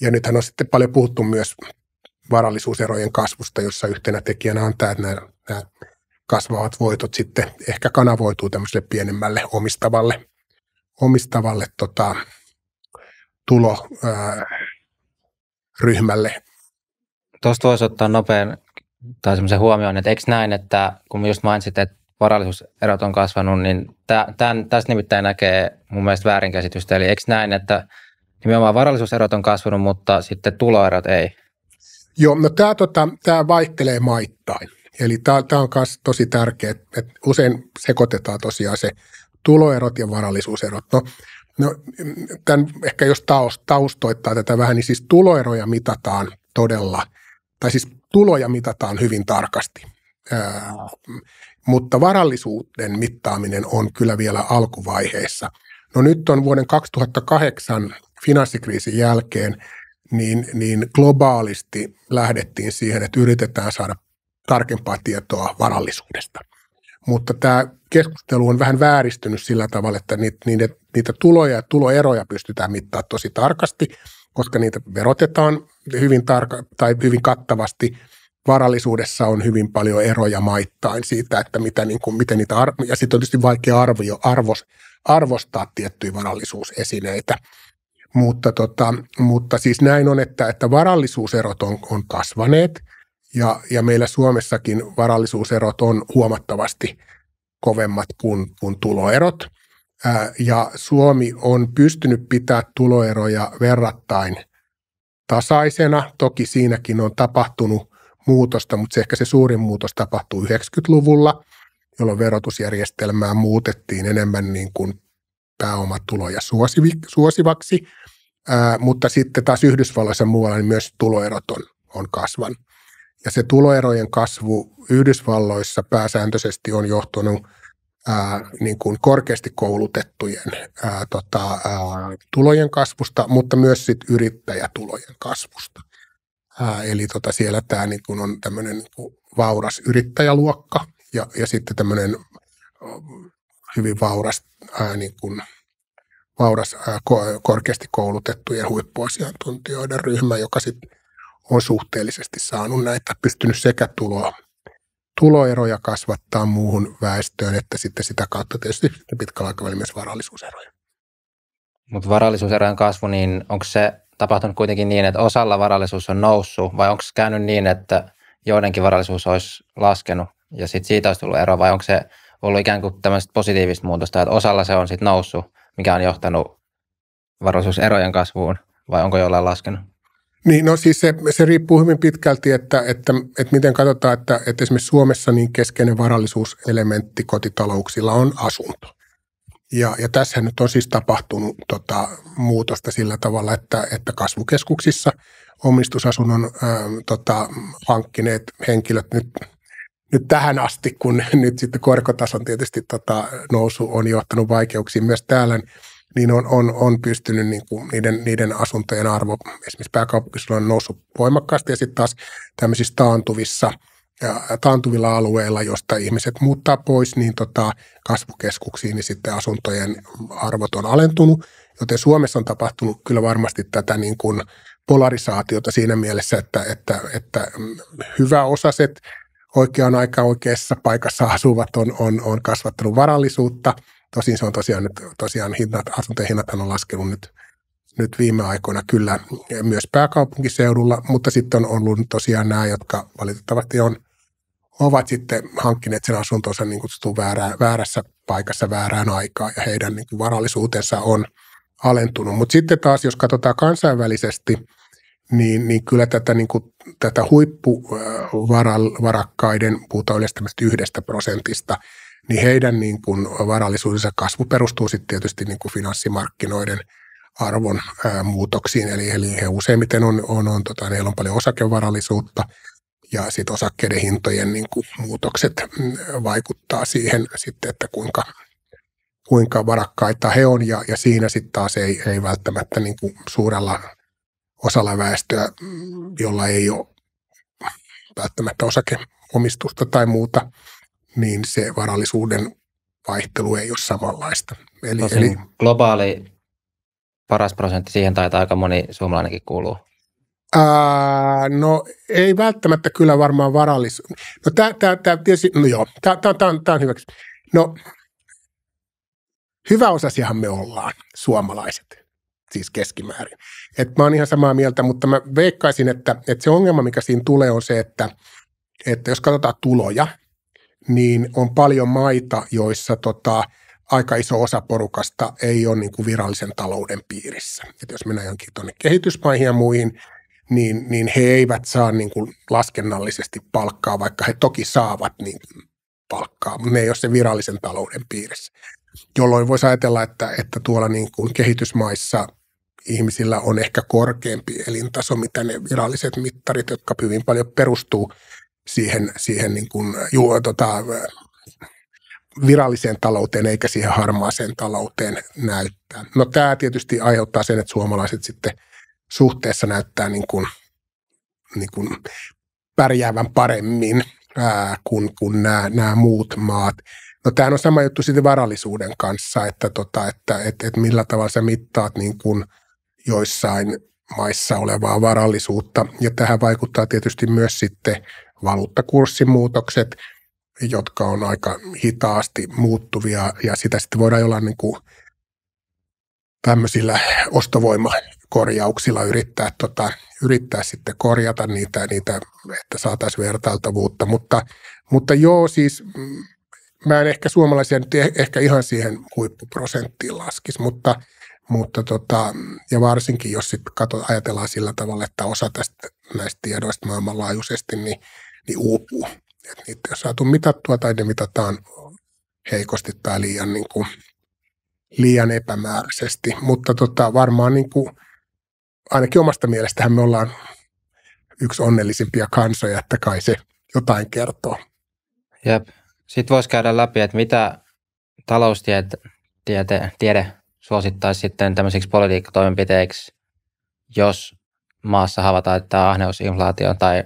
Ja nythän on sitten paljon puhuttu myös varallisuuserojen kasvusta, jossa yhtenä tekijänä on tämä, että nämä, kasvavat voitot sitten ehkä kanavoituu tämmöiselle pienemmälle omistavalle, omistavalle tota, tuloryhmälle. Tuosta voisi ottaa nopean tai semmoisen huomioon, että eikö näin, että kun just mainitsit, että varallisuuserot on kasvanut, niin tämän, tässä nimittäin näkee mun mielestä väärinkäsitystä. Eli eikö näin, että nimenomaan varallisuuserot on kasvanut, mutta sitten tuloerot ei. Joo, no tämä tota, tää vaihtelee maittain. Eli tämä on myös tosi tärkeä, että usein sekoitetaan tosiaan se tuloerot ja varallisuuserot. No, no tämän ehkä jos taust, taustoittaa tätä vähän, niin siis tuloeroja mitataan todella, tai siis tuloja mitataan hyvin tarkasti. Ää, mutta varallisuuden mittaaminen on kyllä vielä alkuvaiheessa. No nyt on vuoden 2008 finanssikriisin jälkeen, niin, niin globaalisti lähdettiin siihen, että yritetään saada tarkempaa tietoa varallisuudesta. Mutta tämä keskustelu on vähän vääristynyt sillä tavalla, että niitä, niitä, niitä tuloja ja tuloeroja pystytään mittaamaan tosi tarkasti, koska niitä verotetaan hyvin tarka- tai hyvin kattavasti. Varallisuudessa on hyvin paljon eroja maittain siitä, että mitä, niin kuin, miten niitä, ar- ja sitten on tietysti vaikea arvio, arvos, arvostaa tiettyjä varallisuusesineitä. Mutta, tota, mutta siis näin on, että, että varallisuuserot on, on kasvaneet ja, ja meillä Suomessakin varallisuuserot on huomattavasti kovemmat kuin, kuin tuloerot. Ää, ja Suomi on pystynyt pitämään tuloeroja verrattain tasaisena. Toki siinäkin on tapahtunut muutosta, mutta se ehkä se suurin muutos tapahtui 90-luvulla, jolloin verotusjärjestelmää muutettiin enemmän niin kuin pääomatuloja suosivaksi, ää, mutta sitten taas Yhdysvalloissa muualla niin myös tuloerot on, on kasvan. Ja se tuloerojen kasvu Yhdysvalloissa pääsääntöisesti on johtunut ää, niin kuin korkeasti koulutettujen ää, tota, ää, tulojen kasvusta, mutta myös sit yrittäjätulojen kasvusta. Ää, eli tota, siellä tämä niin kuin on tämmöinen niin kuin vauras yrittäjäluokka ja, ja sitten tämmöinen hyvin vauras ää, niin kuin vauras äh, korkeasti koulutettujen huippuasiantuntijoiden ryhmä, joka sitten on suhteellisesti saanut näitä, pystynyt sekä tuloa, tuloeroja kasvattaa muuhun väestöön, että sitten sitä kautta tietysti pitkällä aikavälillä myös varallisuuseroja. Mutta varallisuuserojen kasvu, niin onko se tapahtunut kuitenkin niin, että osalla varallisuus on noussut vai onko se käynyt niin, että joidenkin varallisuus olisi laskenut ja sitten siitä olisi tullut ero vai onko se ollut ikään kuin tämmöistä positiivista muutosta, että osalla se on sitten noussut mikä on johtanut varallisuuserojen kasvuun, vai onko jollain laskenut? Niin, no siis se, se riippuu hyvin pitkälti, että, että, että miten katsotaan, että, että esimerkiksi Suomessa niin keskeinen varallisuuselementti kotitalouksilla on asunto. Ja, ja tässä nyt on siis tapahtunut tota, muutosta sillä tavalla, että, että kasvukeskuksissa omistusasunnon ää, tota, hankkineet henkilöt nyt nyt tähän asti, kun nyt sitten korkotason tietysti tota nousu on johtanut vaikeuksiin myös täällä, niin on, on, on pystynyt niin kuin niiden, niiden asuntojen arvo esimerkiksi pääkaupunkisella on noussut voimakkaasti ja sitten taas tämmöisissä taantuvissa ja taantuvilla alueilla, josta ihmiset muuttaa pois, niin tota, kasvukeskuksiin, niin sitten asuntojen arvot on alentunut. Joten Suomessa on tapahtunut kyllä varmasti tätä niin kuin polarisaatiota siinä mielessä, että, että, että mm, hyvä osaset – oikeaan aikaan oikeassa paikassa asuvat on, on, on kasvattanut varallisuutta. Tosin se on tosiaan, nyt, tosiaan hinnat, asuntojen hinnat on laskenut nyt, nyt viime aikoina kyllä myös pääkaupunkiseudulla, mutta sitten on ollut tosiaan nämä, jotka valitettavasti on, ovat sitten hankkineet sen asuntonsa niin kutsutun väärää, väärässä paikassa väärään aikaan ja heidän niin varallisuutensa on alentunut. Mutta sitten taas, jos katsotaan kansainvälisesti – niin, niin kyllä tätä, niin kuin, tätä huippuvarakkaiden, äh, puhutaan yleensä yhdestä prosentista, niin heidän niin kuin, varallisuudensa kasvu perustuu sitten tietysti niin kuin finanssimarkkinoiden arvon ää, äh, muutoksiin. Eli, eli he useimmiten on, on, on tota, heillä on paljon osakevarallisuutta ja sitten osakkeiden hintojen niin kuin, muutokset mm, vaikuttaa siihen sitten, että kuinka, kuinka varakkaita he on ja, ja siinä sitten taas ei, ei välttämättä niin kuin suurella osalla väestöä, jolla ei ole välttämättä osakeomistusta tai muuta, niin se varallisuuden vaihtelu ei ole samanlaista. Eli, eli globaali paras prosentti, siihen taitaa aika moni suomalainenkin kuuluu. Ää, no ei välttämättä kyllä varmaan varallisuus. No tämä, tietysti, no joo, tämä, tämä, tämä, on, on hyväksi. No osasiahan me ollaan, suomalaiset siis keskimäärin. Et mä oon ihan samaa mieltä, mutta mä veikkaisin, että, että se ongelma, mikä siinä tulee, on se, että, että jos katsotaan tuloja, niin on paljon maita, joissa tota, aika iso osa porukasta ei ole niin kuin virallisen talouden piirissä. Et jos mennään johonkin tuonne kehitysmaihin ja muihin, niin, niin he eivät saa niin kuin laskennallisesti palkkaa, vaikka he toki saavat niin kuin palkkaa, mutta ne ei ole se virallisen talouden piirissä. Jolloin voisi ajatella, että, että tuolla niin kuin kehitysmaissa ihmisillä on ehkä korkeampi elintaso, mitä ne viralliset mittarit, jotka hyvin paljon perustuu siihen, siihen niin kuin, juu, tota, viralliseen talouteen eikä siihen harmaaseen talouteen näyttää. No tämä tietysti aiheuttaa sen, että suomalaiset sitten suhteessa näyttää niin kuin, niin kuin pärjäävän paremmin ää, kuin, kuin nämä, nämä muut maat. No tämähän on sama juttu sitten varallisuuden kanssa, että, tota, että et, et millä tavalla sä mittaat niin kuin – joissain maissa olevaa varallisuutta. Ja tähän vaikuttaa tietysti myös sitten valuuttakurssimuutokset, jotka on aika hitaasti muuttuvia ja sitä sitten voidaan jollain niin kuin tämmöisillä ostovoimakorjauksilla yrittää, tota, yrittää sitten korjata niitä, niitä että saataisiin vertailtavuutta. Mutta, mutta joo, siis mm, mä en ehkä suomalaisia nyt e-, ehkä ihan siihen huippuprosenttiin laskisi, mutta – mutta tota, ja varsinkin, jos sit kato, ajatellaan sillä tavalla, että osa tästä näistä tiedoista maailmanlaajuisesti niin, niin uupuu. Et niitä ei ole saatu mitattua tai ne mitataan heikosti tai liian, niin kuin, liian epämääräisesti. Mutta tota, varmaan niin kuin, ainakin omasta mielestähän me ollaan yksi onnellisimpia kansoja, että kai se jotain kertoo. Jep. Sitten voisi käydä läpi, että mitä taloustiede tiede, tiede suosittaisi sitten tämmöisiksi politiikkatoimenpiteiksi, jos maassa havaitaan, että ahneus, tai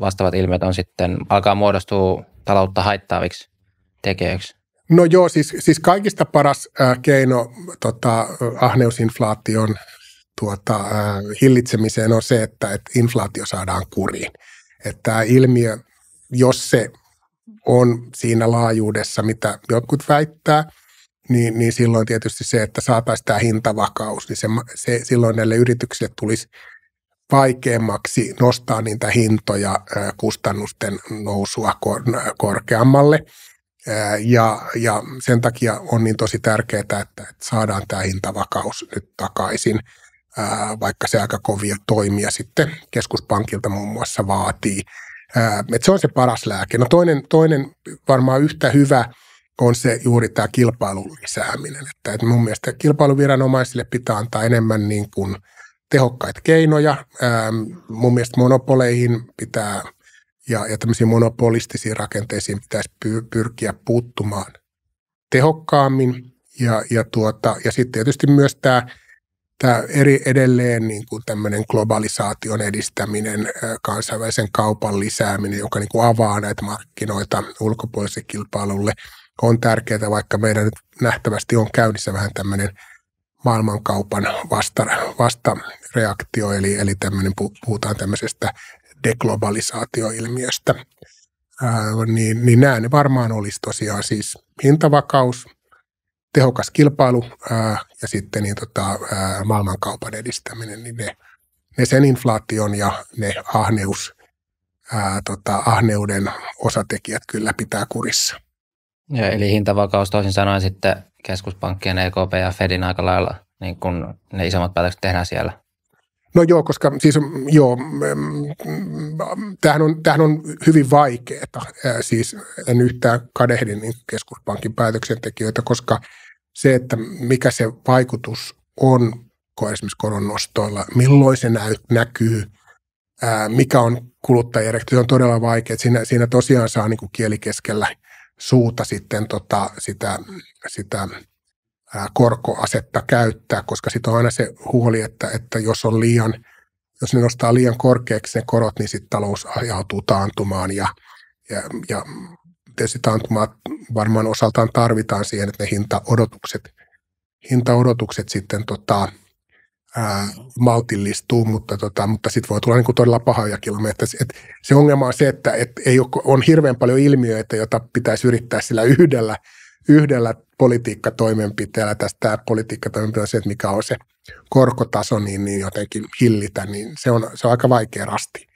vastaavat ilmiöt on sitten, alkaa muodostua taloutta haittaaviksi tekijöiksi? No joo, siis, siis kaikista paras äh, keino tota, ahneusinflaation tuota, äh, hillitsemiseen on se, että et inflaatio saadaan kuriin. Että tämä ilmiö, jos se on siinä laajuudessa, mitä jotkut väittää – niin, niin silloin tietysti se, että saataisiin tämä hintavakaus, niin se, se, silloin näille yrityksille tulisi vaikeammaksi nostaa niitä hintoja kustannusten nousua korkeammalle. Ja, ja sen takia on niin tosi tärkeää, että saadaan tämä hintavakaus nyt takaisin, vaikka se aika kovia toimia sitten keskuspankilta muun muassa vaatii. että se on se paras lääke. No toinen, toinen varmaan yhtä hyvä – on se juuri tämä kilpailun lisääminen. Että, että mun mielestä kilpailuviranomaisille pitää antaa enemmän niin kuin tehokkaita keinoja. Ähm, mun mielestä monopoleihin pitää ja, ja tämmöisiin monopolistisiin rakenteisiin pitäisi pyrkiä puuttumaan tehokkaammin. Ja, ja, tuota, ja sitten tietysti myös tämä tämä eri, edelleen niin kuin tämmöinen globalisaation edistäminen, kansainvälisen kaupan lisääminen, joka niin kuin avaa näitä markkinoita ulkopuolisen kilpailulle – on tärkeää, vaikka meidän nyt nähtävästi on käynnissä vähän tämmöinen maailmankaupan vasta, vastareaktio, eli, eli tämmöinen, puhutaan tämmöisestä deglobalisaatioilmiöstä, ää, niin, niin nämä ne varmaan olisi tosiaan siis hintavakaus, tehokas kilpailu ää, ja sitten niin tota, ää, maailmankaupan edistäminen, niin ne, ne sen inflaation ja ne ahneus, ää, tota, ahneuden osatekijät kyllä pitää kurissa. Ja, eli hintavakaus toisin sanoen sitten keskuspankkien EKP ja Fedin aika lailla niin kun ne isommat päätökset tehdään siellä. No joo, koska siis joo, tämähän on, tämähän on hyvin vaikeaa. Siis en yhtään kadehdi niin keskuspankin päätöksentekijöitä, koska se, että mikä se vaikutus on esimerkiksi koronnostoilla, milloin se näy näkyy, mikä on kuluttajien se on todella vaikea. Siinä, siinä tosiaan saa niin kuin kieli keskellä – suuta sitten tota, sitä, sitä ää, korkoasetta käyttää, koska sitten on aina se huoli, että, että jos on liian, jos ne nostaa liian korkeaksi ne korot, niin sitten talous ajautuu taantumaan ja, ja, ja tietysti taantumaa varmaan osaltaan tarvitaan siihen, että ne hintaodotukset, hintaodotukset sitten tota, ää, maltillistuu, mutta, tota, mutta sitten voi tulla niin kuin todella pahoja kilometrejä. Et se ongelma on se, että et ei ole, on hirveän paljon ilmiöitä, jota pitäisi yrittää sillä yhdellä, yhdellä politiikkatoimenpiteellä. Tästä politiikkatoimenpiteellä on se, että mikä on se korkotaso, niin, niin jotenkin hillitä, niin se on, se on aika vaikea rasti.